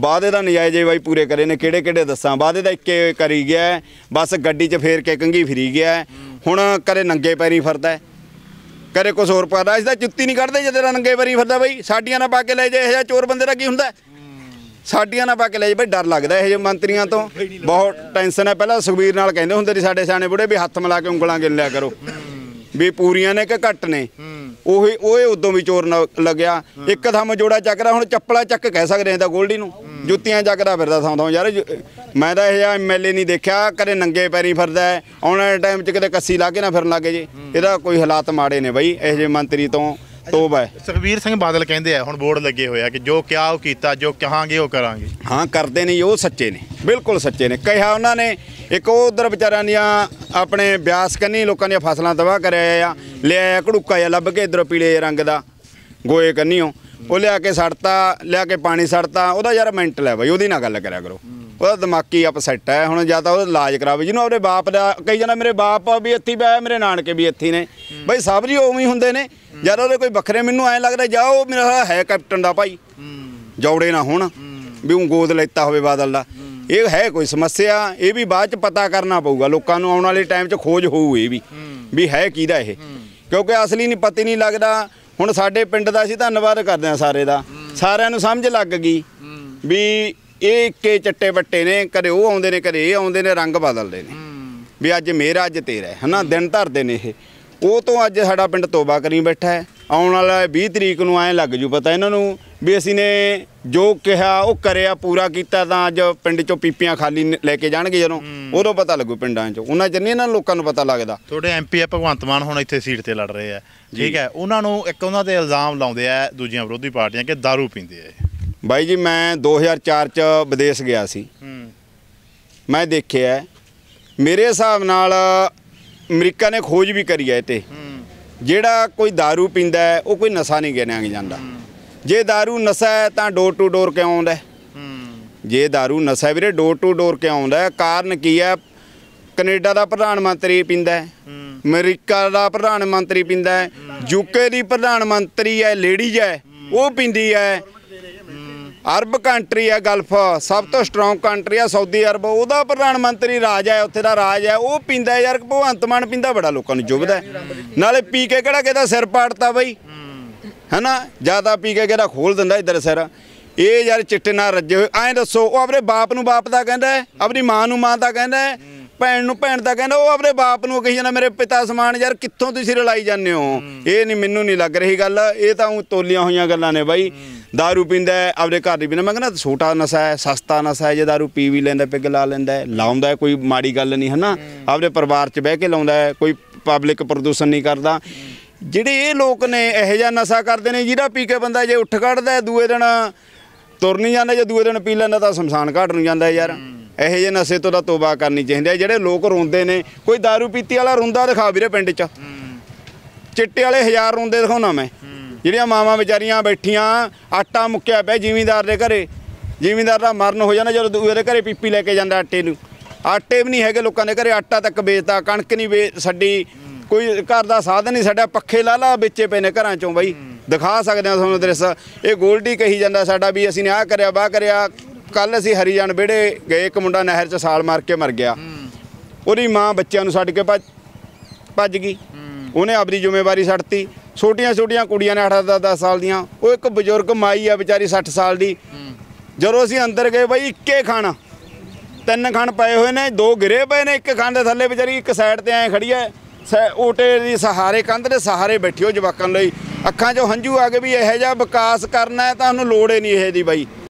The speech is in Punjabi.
ਵਾਅਦੇ ਦਾ ਨਜਾਇਜ਼ ਬਾਈ ਪੂਰੇ ਕਰੇ ਨੇ ਕਿਹੜੇ ਕਿਹੜੇ ਦੱਸਾਂ ਵਾਅਦੇ ਦਾ ਇੱਕੇ ਕਰੀ ਗਿਆ ਬਸ ਗੱਡੀ 'ਚ ਫੇਰ ਕੇ ਕੰਗੀ ਫਰੀ ਗਿਆ ਹੁਣ ਕਰੇ ਨੰਗੇ ਪੈਰੀ ਫਿਰਦਾ ਕਰੇ ਕੁਝ ਹੋਰ ਪਾਦਾ ਇਸ ਦਾ ਚੁੱਤੀ ਨਹੀਂ ਕੱਢਦੇ ਜਦ ਨੰਗੇ ਪੈਰੀ ਫਿਰਦਾ ਬਾਈ ਸਾਡੀਆਂ ਨਾ ਪਾ ਕੇ ਲੈ ਜੇ ਇਹ ਜਿਹਾ ਚੋਰ ਬੰਦੇ ਦਾ ਕੀ ਹੁੰਦਾ ਸਾਡੀਆਂ ਨਾ ਪਾ ਕੇ ਲੈ ਜੇ ਬਈ ਡਰ ਲੱਗਦਾ ਇਹ ਜੇ ਮੰਤਰੀਆਂ ਤੋਂ ਬਹੁਤ ਟੈਨਸ਼ਨ ਹੈ ਪਹਿਲਾਂ ਸੁਖਬੀਰ ਨਾਲ ਕਹਿੰਦੇ ਹੁੰਦੇ ਸੀ ਸਾਡੇ ਸਿਆਣੇ ਬੁੜੇ ਵੀ ਹੱਥ ਮਿਲਾ ਕੇ ਉਂਗਲਾਂ ਗਿਣ ਲਿਆ ਕਰੋ ਵੀ ਪੂਰੀਆਂ ਨੇ ਕਿ ਘੱਟ ਨੇ ਉਹੀ ਉਹੇ ਉਦੋਂ ਵੀ ਚੋਰ ਲੱਗਿਆ ਇੱਕ ਥੰਮ ਜੋੜਾ ਚੱਕਦਾ ਹੁਣ ਚੱਪਲਾ ਚੱਕ ਕਹਿ ਸਕਦੇ ਆ ਤਾਂ ਗੋਲਡੀ ਨੂੰ ਜੁੱਤੀਆਂ ਚੱਕਦਾ ਫਿਰਦਾ ਥਾਂ ਥਾਂ ਯਾਰ ਮੈਂ ਤਾਂ ਇਹ ਐਮਐਲਏ ਨਹੀਂ ਦੇਖਿਆ ਕਦੇ ਨੰਗੇ ਪੈਰੀ ਫਿਰਦਾ ਆਉਣ ਵਾਲੇ ਟਾਈਮ 'ਚ ਕਿਤੇ ਕੱਸੀ ਲਾ ਕੇ ਨਾ ਫਿਰਨ ਲੱਗੇ ਜੀ ਇਹਦਾ ਕੋਈ ਹਾਲਾਤ ਮਾੜੇ ਨੇ ਬਈ ਇਹ ਜੇ ਮੰਤਰੀ ਤੋਂ ਤੋਬਾ ਹੈ ਸੁਖਵੀਰ ਸਿੰਘ ਬਾਦਲ ਕਹਿੰਦੇ ਆ ਹੁਣ ਬੋਰਡ ਲੱਗੇ ਹੋਇਆ ਕਿ ਜੋ ਕਿਹਾ ਉਹ ਕੀਤਾ ਜੋ ਕਹਾਂਗੇ ਉਹ ਕਰਾਂਗੇ ਹਾਂ ਕਰਦੇ ਨੇ ਉਹ ਸੱਚੇ ਨੇ ਬਿਲਕੁਲ ਸੱਚੇ ਨੇ ਕਿਹਾ ਉਹਨਾਂ ਨੇ ਇੱਕ ਉਧਰ ਵਿਚਾਰਾਂ ਦੀਆਂ ਆਪਣੇ ਬਿਆਸ ਕੰਨੀ ਲੋਕਾਂ ਦੀਆਂ ਫਸਲਾਂ ਤਬਾਹ ਕਰਿਆ ਆ ਆਇਆ ਘੜੂਕਾ ਜਾਂ ਲੱਭ ਕੇ ਇਧਰੋਂ ਪੀਲੇ ਰੰਗ ਦਾ ਗੋਏ ਕੰਨੀਓ ਉਹ ਲਿਆ ਕੇ ਸੜਤਾ ਲਿਆ ਕੇ ਪਾਣੀ ਸੜਤਾ ਉਹਦਾ ਯਾਰ ਮੈਂਟਲ ਹੈ ਬਾਈ ਉਹਦੀ ਨਾਲ ਗੱਲ ਕਰਿਆ ਕਰੋ ਉਹਦਾ ਦਿਮਾਗੀ ਅਪਸੈਟ ਹੈ ਹੁਣ ਜਾਂ ਤਾਂ ਉਹਦਾ ਇਲਾਜ ਕਰਾਵੇ ਜਿਹਨੂੰ ਆਪਣੇ ਬਾਪ ਦਾ ਕਈ ਜਣਾ ਮੇਰੇ ਬਾਪ ਵੀ ਇੱਥੇ ਬੈ ਮੇਰੇ ਨਾਨਕੇ ਵੀ ਇੱਥੇ ਨੇ ਬਈ ਸਭ ਜੀ ਉਵੇਂ ਹੀ ਹੁੰਦੇ ਨੇ ਯਾਰ ਉਹਦੇ ਕੋਈ ਵੱਖਰੇ ਮੈਨੂੰ ਐ ਲੱਗਦਾ ਜਾ ਉਹ ਮੇਰਾ ਹੈ ਕੈਪਟਨ ਦਾ ਭਾਈ ਜੌੜੇ ਨਾ ਹੋਣ ਵੀ ਉਹ ਗੋਦ ਲੈਤਾ ਹੋਵੇ ਬਾਦਲ ਦਾ ਇਹ ਹੈ ਕੋਈ ਸਮੱਸਿਆ ਇਹ ਵੀ ਬਾਅਦ ਚ ਪਤਾ ਕਰਨਾ ਪਊਗਾ ਲੋਕਾਂ ਨੂੰ ਆਉਣ ਵਾਲੇ ਟਾਈਮ ਚ ਖੋਜ ਹੋਊ ਇਹ ਵੀ ਵੀ ਹੈ ਕਿਹਦਾ ਇਹ ਕਿਉਂਕਿ ਅਸਲੀ ਨਹੀਂ ਪਤੀ ਨਹੀਂ ਲੱਗਦਾ ਹੁਣ ਸਾਡੇ ਪਿੰਡ ਦਾ ਅਸੀਂ ਧੰਨਵਾਦ ਕਰਦੇ ਆ ਸਾਰੇ ਦਾ ਸਾਰਿਆਂ ਨੂੰ ਸਮਝ ਲੱਗ ਗਈ ਵੀ ਇਹ ਇੱਕੇ ਚੱਟੇ ਵੱਟੇ ਨੇ ਕਦੇ ਉਹ ਆਉਂਦੇ ਨੇ ਕਦੇ ਇਹ ਆਉਂਦੇ ਨੇ ਰੰਗ ਬਦਲਦੇ ਨੇ ਵੀ ਅੱਜ ਮੇਰਾ ਅੱਜ ਤੇਰਾ ਹਨਾ ਦਿਨ ਧਰਦੇ ਨੇ ਇਹ ਉਹ ਤੋਂ ਅੱਜ ਸਾਡਾ ਪਿੰਡ ਤੋਬਾ ਕਰੀ ਬੈਠਾ ਹੈ ਆਉਣ ਵਾਲਾ 20 ਤਰੀਕ ਨੂੰ ਐ ਲੱਗ ਜੂ ਪਤਾ ਇਹਨਾਂ ਨੂੰ ਵੀ ਅਸੀਂ ਨੇ ਜੋ ਕਿਹਾ ਉਹ ਕਰਿਆ ਪੂਰਾ ਕੀਤਾ ਤਾਂ ਅੱਜ ਪਿੰਡ ਚੋਂ ਪੀਪੀਆਂ ਖਾਲੀ ਲੈ ਕੇ ਜਾਣਗੇ ਜਦੋਂ ਉਦੋਂ ਪਤਾ ਲੱਗੂ ਪਿੰਡਾਂ 'ਚ ਉਹਨਾਂ 'ਚ ਨਹੀਂ ਇਹਨਾਂ ਲੋਕਾਂ ਨੂੰ ਪਤਾ ਲੱਗਦਾ ਤੁਹਾਡੇ ਐਮਪੀ ਆ ਭਗਵੰਤ ਮਾਨ ਹੁਣ ਇੱਥੇ ਸੀਟ ਤੇ ਲੜ ਰਹੇ ਆ ਠੀਕ ਹੈ ਉਹਨਾਂ ਨੂੰ ਇੱਕ ਉਹਨਾਂ ਤੇ ਇਲਜ਼ਾਮ ਲਾਉਂਦੇ ਆ ਦੂਜੀਆਂ ਵਿਰੋਧੀ ਪਾਰਟੀਆਂ ਕਿ दारू ਪੀਂਦੇ ਆ ਬਾਈ ਜੀ ਮੈਂ 2004 'ਚ ਵਿਦੇਸ਼ ਗਿਆ ਸੀ ਮੈਂ ਦੇਖਿਆ ਮੇਰੇ ਹਿਸਾਬ ਨਾਲ ਅਮਰੀਕਾ ਨੇ ਖੋਜ ਵੀ ਕਰੀ ਹੈ ਤੇ ਜਿਹੜਾ ਕੋਈ दारू ਪੀਂਦਾ ਹੈ ਉਹ ਕੋਈ ਨਸ਼ਾ ਨਹੀਂ ਗਿਣਿਆ ਜਾਂਦਾ ਜੇ दारू ਨਸ਼ਾ ਹੈ ਤਾਂ ਡੋਰ ਟੂ ਡੋਰ ਕਿਉਂ ਆਉਂਦਾ ਜੇ दारू ਨਸ਼ਾ ਹੈ ਵੀਰੇ ਡੋਰ ਟੂ ਡੋਰ ਕਿਉਂ ਆਉਂਦਾ ਕਾਰਨ ਕੀ ਹੈ ਕੈਨੇਡਾ ਦਾ ਪ੍ਰਧਾਨ ਮੰਤਰੀ ਪੀਂਦਾ ਹੈ ਅਮਰੀਕਾ ਦਾ ਪ੍ਰਧਾਨ ਮੰਤਰੀ ਪੀਂਦਾ ਹੈ ਯੂਕੇ ਦੀ ਪ੍ਰਧਾਨ ਮੰਤਰੀ ਹੈ ਲੇਡੀਜ਼ ਹੈ ਉਹ ਪੀਂਦੀ ਹੈ ਅਰਬ ਕੰਟਰੀ ਆ ਗਲਫ ਸਭ ਤੋਂ ਸਟਰੋਂਗ ਕੰਟਰੀ ਆ ਸਾਊਦੀ ਅਰਬ ਉਹਦਾ ਪ੍ਰਧਾਨ ਮੰਤਰੀ ਰਾਜ ਆ ਉੱਥੇ ਦਾ ਰਾਜ ਆ ਉਹ ਪਿੰਦਾ ਯਾਰ ਭਗਵੰਤ ਮਾਨ ਪਿੰਦਾ ਬੜਾ ਲੋਕਾਂ ਨੂੰ ਜੁਬਦਾ ਨਾਲੇ ਪੀ ਕੇ ਕਿਹੜਾ ਕਿਹਦਾ ਸਿਰ ਪਾੜਤਾ ਬਈ ਹੈਨਾ ਜਿਆਦਾ ਪੀ ਕੇ ਕਿਹੜਾ ਖੋਲ ਦਿੰਦਾ ਇਧਰ ਸਿਰ ਇਹ ਯਾਰ ਚਿੱਟੇ ਨਾਲ ਰੱਜੇ ਹੋਏ ਐਂ ਦੱਸੋ ਉਹ ਆਪਣੇ ਬਾਪ ਨੂੰ ਬਾਪ ਦਾ ਕਹਿੰਦਾ ਆਪਣੀ ਮਾਂ ਨੂੰ ਮਾਂ ਦਾ ਕਹਿੰਦਾ ਭੈਣ ਨੂੰ ਭੈਣ ਤਾਂ ਕਹਿੰਦਾ ਉਹ ਆਪਣੇ ਬਾਪ ਨੂੰ ਕਹੀ ਜਾਂਦਾ ਮੇਰੇ ਪਿਤਾ ਸਮਾਨ ਯਾਰ ਕਿੱਥੋਂ ਤੁਸੀਂ ਰਲਾਈ ਜਾਂਦੇ ਹੋ ਇਹ ਨਹੀਂ ਮੈਨੂੰ ਨਹੀਂ ਲੱਗ ਰਹੀ ਗੱਲ ਇਹ ਤਾਂ ਤੋਲੀਆਂ ਹੋਈਆਂ ਗੱਲਾਂ ਨੇ ਬਾਈ दारू ਪੀਂਦਾ ਆਪਣੇ ਘਰ ਦੀ ਬਿਨਾ ਮੈਂ ਕਹਿੰਦਾ ਛੋਟਾ ਨਸ਼ਾ ਹੈ ਸਸਤਾ ਨਸ਼ਾ ਹੈ ਜੇ दारू ਪੀ ਵੀ ਲੈਂਦਾ ਪਿੱਗ ਲਾ ਲੈਂਦਾ ਲਾਉਂਦਾ ਕੋਈ ਮਾੜੀ ਗੱਲ ਨਹੀਂ ਹਨਾ ਆਪਣੇ ਪਰਿਵਾਰ 'ਚ ਬਹਿ ਕੇ ਲਾਉਂਦਾ ਕੋਈ ਪਬਲਿਕ ਪ੍ਰਦੂਸ਼ਣ ਨਹੀਂ ਕਰਦਾ ਜਿਹੜੇ ਇਹ ਲੋਕ ਨੇ ਇਹੋ ਜਿਹਾ ਨਸ਼ਾ ਕਰਦੇ ਨੇ ਜਿਹੜਾ ਪੀ ਕੇ ਬੰਦਾ ਜੇ ਉੱਠ ਕੱਢਦਾ ਦੂਏ ਦਿਨ ਤੁਰ ਨਹੀਂ ਜਾਂਦਾ ਜੇ ਦੂਏ ਦਿਨ ਪੀ ਲੈਂਦਾ ਤਾਂ ਸ਼ਮਸ਼ਾਨ ਘਾਟ ਨੂੰ ਜਾਂਦਾ ਯਾਰ ਇਹ ਜੇ ਨਸ਼ੇ ਤੋਂ ਤਾਂ ਤੋਬਾ ਕਰਨੀ ਚਾਹੀਦੀ ਹੈ ਜਿਹੜੇ ਲੋਕ ਰੋਂਦੇ ਨੇ ਕੋਈ दारू ਪੀਤੀ ਵਾਲਾ ਰੋਂਦਾ ਦਿਖਾ ਵੀਰੇ ਪਿੰਡ 'ਚ ਚਿੱਟੇ ਵਾਲੇ ਹਜ਼ਾਰ ਰੋਂਦੇ ਦਿਖਾਉਣਾ ਮੈਂ ਜਿਹੜੀਆਂ ਮਾਵਾਂ ਵਿਚਾਰੀਆਂ ਬੈਠੀਆਂ ਆਟਾ ਮੁੱਕਿਆ ਪਿਆ ਜ਼ਿਮੀਂਦਾਰ ਦੇ ਘਰੇ ਜ਼ਿਮੀਂਦਾਰ ਦਾ ਮਰਨ ਹੋ ਜਾਣਾ ਜਦੋਂ ਦੂਏ ਦੇ ਘਰੇ ਪੀਪੀ ਲੈ ਕੇ ਜਾਂਦਾ ਆਟੇ ਨੂੰ ਆਟੇ ਵੀ ਨਹੀਂ ਹੈਗੇ ਲੋਕਾਂ ਦੇ ਘਰੇ ਆਟਾ ਤੱਕ ਵੇਚਦਾ ਕਣਕ ਨਹੀਂ ਵੇ ਛੱਡੀ ਕੋਈ ਘਰ ਦਾ ਸਾਧਨ ਨਹੀਂ ਸਾਡਾ ਪੱਖੇ ਲਾ ਲਾ ਵਿੱਚੇ ਪਏ ਨੇ ਘਰਾਂ ਚੋਂ ਬਾਈ ਦਿਖਾ ਸਕਦੇ ਆ ਤੁਹਾਨੂੰ ਦ੍ਰਿਸ਼ ਇਹ ਗੋਲਡੀ ਕਹੀ ਜਾਂਦਾ ਸਾਡਾ ਵੀ ਅਸੀਂ ਨੇ ਆ ਕਰਿਆ ਬਾ ਕਰਿਆ ਕੱਲ ਅਸੀਂ ਹਰੀਜਨ ਵਿੜੇ ਗਏ ਇੱਕ ਮੁੰਡਾ ਨਹਿਰ 'ਚ ਸਾਲ ਮਾਰ ਕੇ ਮਰ ਗਿਆ ਉਹਦੀ ਮਾਂ ਬੱਚਿਆਂ ਨੂੰ ਛੱਡ ਕੇ ਭੱਜ ਭੱਜ ਗਈ ਉਹਨੇ ਆਪਣੀ ਜ਼ਿੰਮੇਵਾਰੀ ਛੱਡਤੀ ਛੋਟੀਆਂ-ਛੋਟੀਆਂ ਕੁੜੀਆਂ ਨੇ 8-10 ਸਾਲ ਦੀਆਂ ਉਹ ਇੱਕ ਬਜ਼ੁਰਗ ਮਾਈ ਆ ਵਿਚਾਰੀ 60 ਸਾਲ ਦੀ ਜਦੋਂ ਅਸੀਂ ਅੰਦਰ ਗਏ ਬਈ ਇੱਕੇ ਖਾਣਾ ਤਿੰਨ ਖਾਣ ਪਏ ਹੋਏ ਨੇ ਦੋ ਗਿਰੇ ਪਏ ਨੇ ਇੱਕ ਖਾਣ ਦੇ ਥੱਲੇ ਵਿਚਾਰੀ ਇੱਕ ਸਾਈਡ ਤੇ ਐ ਖੜੀ ਐ ਓਟੇ ਦੀ ਸਹਾਰੇ ਕੰਧ ਦੇ ਸਹਾਰੇ ਬੈਠੀ ਹੋ ਜਵਾਕਾਂ ਲਈ ਅੱਖਾਂ 'ਚੋਂ ਹੰਝੂ ਆ ਗਏ ਵੀ ਇਹੋ ਜਿਹਾ ਵਿਕਾਸ ਕਰਨਾ ਹੈ ਤਾਂ ਉਹਨੂੰ ਲੋੜ ਹੀ ਨਹੀਂ ਇਹ ਦੀ ਬਾਈ